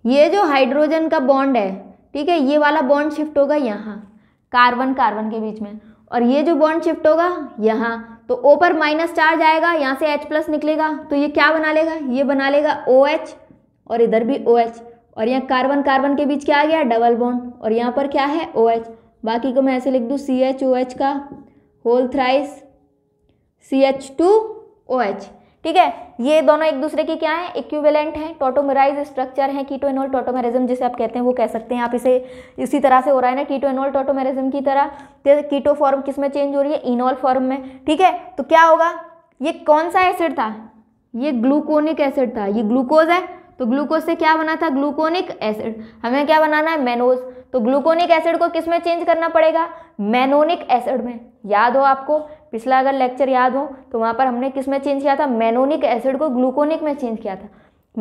ये जो हाइड्रोजन का बॉन्ड है ठीक है ये वाला बॉन्ड शिफ्ट होगा यहाँ कार्बन कार्बन के बीच में और ये जो बॉन्ड शिफ्ट होगा यहाँ तो ओ पर माइनस चार्ज आएगा यहाँ से एच प्लस निकलेगा तो ये क्या बना लेगा ये बना लेगा ओ OH और इधर भी ओ OH और यहाँ कार्बन कार्बन के बीच क्या आ गया डबल बॉन्ड और यहाँ पर क्या है ओ OH बाकी को मैं ऐसे लिख दूँ सी एच ओ एच का whole thrice C H two O H ठीक है ये दोनों एक दूसरे के क्या है इक्विवेलेंट हैं टोटोमराइज स्ट्रक्चर है कीटोइनोल टोटोमेरिज्म जिसे आप कहते हैं वो कह सकते हैं आप इसे इसी तरह से हो रहा है ना एनोल टोटोमेरिज्म की तरह कीटो तो फॉर्म किस में चेंज हो रही है इनोल फॉर्म में ठीक है तो क्या होगा ये कौन सा एसिड था ये ग्लूकोनिक एसिड था ये ग्लूकोज है तो ग्लूकोज से क्या बना था ग्लूकोनिक एसिड हमें क्या बनाना है मेनोज तो ग्लूकोनिक एसिड को किस में चेंज करना पड़ेगा मैनोनिक एसिड में याद हो आपको पिछला अगर लेक्चर याद हो तो वहाँ पर हमने किस में चेंज किया था मैनोनिक एसिड को ग्लूकोनिक में चेंज किया था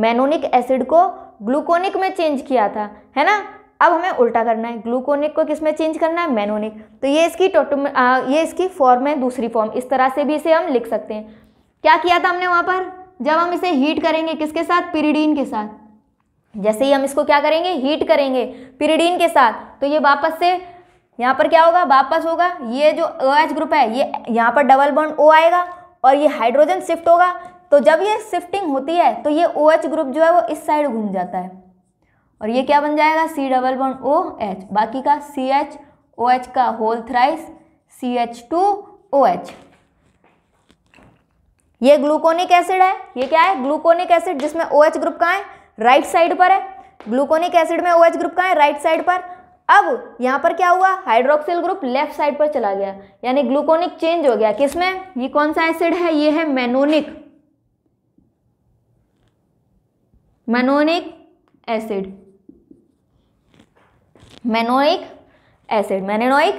मैनोनिक एसिड को ग्लूकोनिक में चेंज किया था है ना अब हमें उल्टा करना है ग्लूकोनिक को किस में चेंज करना है मैनोनिक तो ये इसकी टोटम ये इसकी फॉर्म है दूसरी फॉर्म इस तरह से भी इसे हम लिख सकते हैं क्या किया था हमने वहाँ पर जब हम इसे हीट करेंगे किसके साथ पिरीडीन के साथ जैसे ही हम इसको क्या करेंगे हीट करेंगे पिरीडीन के साथ तो ये वापस से यहाँ पर क्या होगा वापस होगा ये जो ओ OH ग्रुप है ये यहाँ पर डबल बॉन्ड ओ आएगा और ये हाइड्रोजन शिफ्ट होगा तो जब ये शिफ्टिंग होती है तो ये ओ OH ग्रुप जो है वो इस साइड घूम जाता है और ये क्या बन जाएगा C double bond O H बाकी का सी एच ओ एच का whole thrice C H two O H ये ग्लूकोनिक एसिड है ये क्या है ग्लूकोनिक एसिड जिसमें ओ OH ग्रुप का है राइट साइड पर है ग्लूकोनिक एसिड में ओ एच ग्रुप कहाँ है राइट साइड पर अब यहाँ पर क्या हुआ हाइड्रोक्सिल ग्रुप लेफ्ट साइड पर चला गया यानी ग्लूकोनिक चेंज हो गया किसमें ये कौन सा एसिड है ये है mannonic mannonic acid mannoic acid mannonoic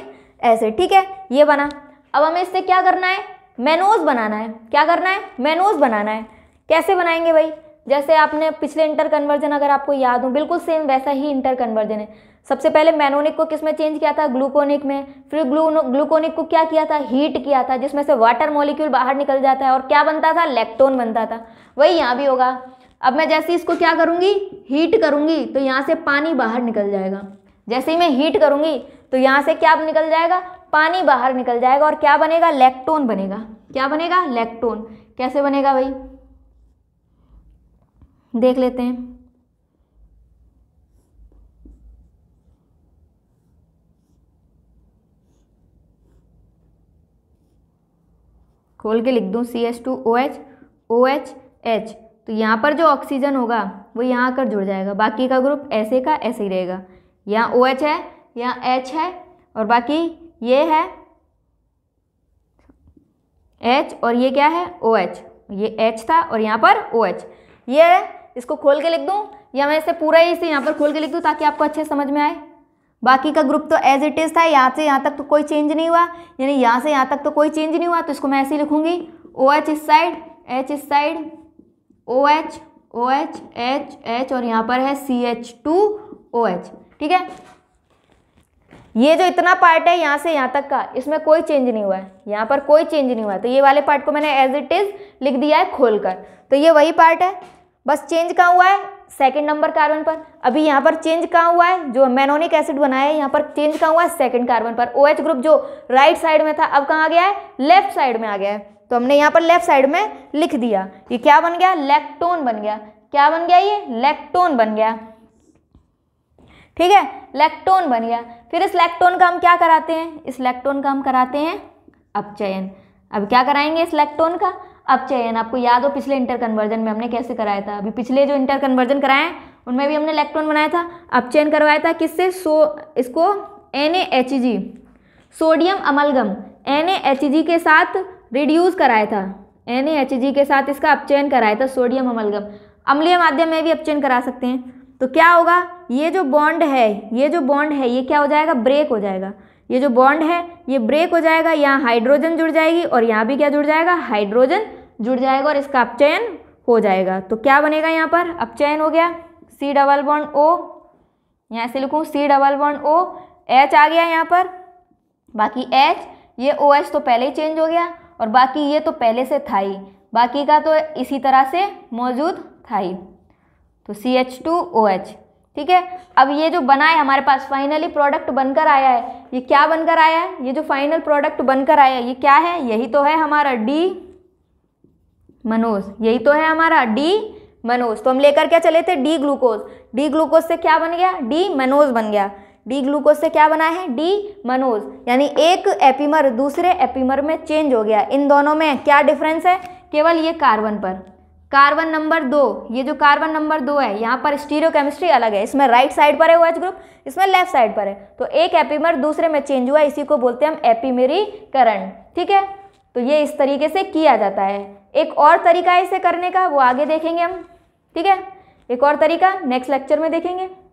acid ठीक है ये बना अब हमें इससे क्या करना है मेनोज बनाना है क्या करना है मेनोज बनाना है कैसे बनाएंगे भाई जैसे आपने पिछले इंटर कन्वर्जन अगर आपको याद हो बिल्कुल सेम वैसा ही इंटर कन्वर्जन है सबसे पहले मैनोनिक को किस में चेंज किया था ग्लूकोनिक में फिर ग्लू ग्लूकोनिक को क्या किया था हीट किया था जिसमें से वाटर मॉलिक्यूल बाहर निकल जाता है और क्या बनता था लेक्टोन बनता था वही यहाँ भी होगा अब मैं जैसे इसको क्या करूँगी हीट करूँगी तो यहाँ से पानी बाहर निकल जाएगा जैसे ही मैं हीट करूँगी तो यहाँ से क्या निकल जाएगा पानी बाहर निकल जाएगा और क्या बनेगा लेक्टोन बनेगा क्या बनेगा लेक्टोन कैसे बनेगा भाई देख लेते हैं खोल के लिख दूँ C H two O H O H H तो यहाँ पर जो ऑक्सीजन होगा वो यहाँ आकर जुड़ जाएगा बाकी का ग्रुप ऐसे का ऐसे ही रहेगा यहाँ ओ एच है यहाँ एच है और बाकी ये है एच और ये क्या है ओ एच ये एच था और यहाँ पर ओ एच ये इसको खोल के लिख दूँ या मैं इसे पूरा ही इसे यहाँ पर खोल के लिख दूँ ताकि आपको अच्छे समझ में आए बाकी का ग्रुप तो एज इट इज़ था यहाँ से यहाँ तक तो कोई चेंज नहीं हुआ यानी यहाँ से यहाँ तक तो कोई चेंज नहीं हुआ तो इसको मैं ऐसे ही लिखूँगी ओ एच इस साइड एच इस side O H O H H H और यहाँ पर है C H two O H ठीक है ये जो इतना पार्ट है यहाँ से यहाँ तक का इसमें कोई चेंज नहीं हुआ है यहाँ पर कोई चेंज नहीं हुआ है तो ये वाले पार्ट को मैंने एज इट इज़ लिख दिया है खोलकर तो ये वही पार्ट है बस चेंज कहाँ हुआ है सेकंड नंबर कार्बन पर अभी यहाँ पर चेंज कहाँ हुआ है जो मैनोनिक एसिड बनाया है यहाँ पर चेंज कहाँ हुआ है सेकंड कार्बन पर ओ OH ग्रुप जो राइट साइड में था अब कहाँ आ गया है लेफ्ट साइड में आ गया है तो हमने यहाँ पर लेफ्ट साइड में लिख दिया ये क्या बन गया लेक्टोन बन गया क्या बन गया ये लेक्टोन बन गया ठीक है लेक्टोन बन गया फिर इस लेक्टोन का हम क्या कराते हैं इस लेक्टोन का हम कराते हैं अपचयन अब क्या कराएंगे इस लेक्टोन का अब चयन आपको याद हो पिछले इंटर कन्वर्जन में हमने कैसे कराया था अभी पिछले जो इंटर कन्वर्जन कराए उनमें भी हमने इलेक्ट्रॉन बनाया था अब चयन करवाया था किससे सो इसको एन सोडियम अमलगम एन के साथ रिड्यूस कराया था एन के साथ इसका अपचयन कराया था सोडियम अमलगम अम्लीय माध्यम में भी अपचयन करा सकते हैं तो क्या होगा ये जो बॉन्ड है ये जो बॉन्ड है ये क्या हो जाएगा ब्रेक हो जाएगा ये जो बॉन्ड है ये ब्रेक हो जाएगा यहाँ हाइड्रोजन जुड़ जाएगी और यहाँ भी क्या जुड़ जाएगा हाइड्रोजन जुड़ जाएगा और इसका अपचयन हो जाएगा तो क्या बनेगा यहाँ पर अपचयन हो गया सी डबल बॉन्ड ओ यहाँ से लिखूँ C double bond O H आ गया यहाँ पर बाकी एच ये ओ एच तो पहले ही चेंज हो गया और बाकी ये तो पहले से था ही बाकी का तो इसी तरह से मौजूद था ही तो C H two O H ठीक है अब ये जो बना है हमारे पास फाइनली प्रोडक्ट बनकर आया है ये क्या बनकर आया है ये जो फाइनल प्रोडक्ट बनकर आया है ये क्या है यही तो है हमारा डी मनोज यही तो है हमारा डी मनोज तो हम लेकर क्या चले थे डी ग्लूकोज डी ग्लूकोज से क्या बन गया डी मनोज बन गया डी ग्लूकोज से क्या बना है डी मनोज यानी एक एपीमर दूसरे एपीमर में चेंज हो गया इन दोनों में क्या डिफरेंस है केवल ये कार्बन पर कार्बन नंबर दो ये जो कार्बन नंबर दो है यहाँ पर स्टीरियो केमिस्ट्री अलग है इसमें राइट साइड पर है ओ OH ग्रुप इसमें लेफ्ट साइड पर है तो एक एपीमर दूसरे में चेंज हुआ इसी को बोलते हैं हम एपीमेरीकरण ठीक है तो ये इस तरीके से किया जाता है एक और तरीका है इसे करने का वो आगे देखेंगे हम ठीक है एक और तरीका नेक्स्ट लेक्चर में देखेंगे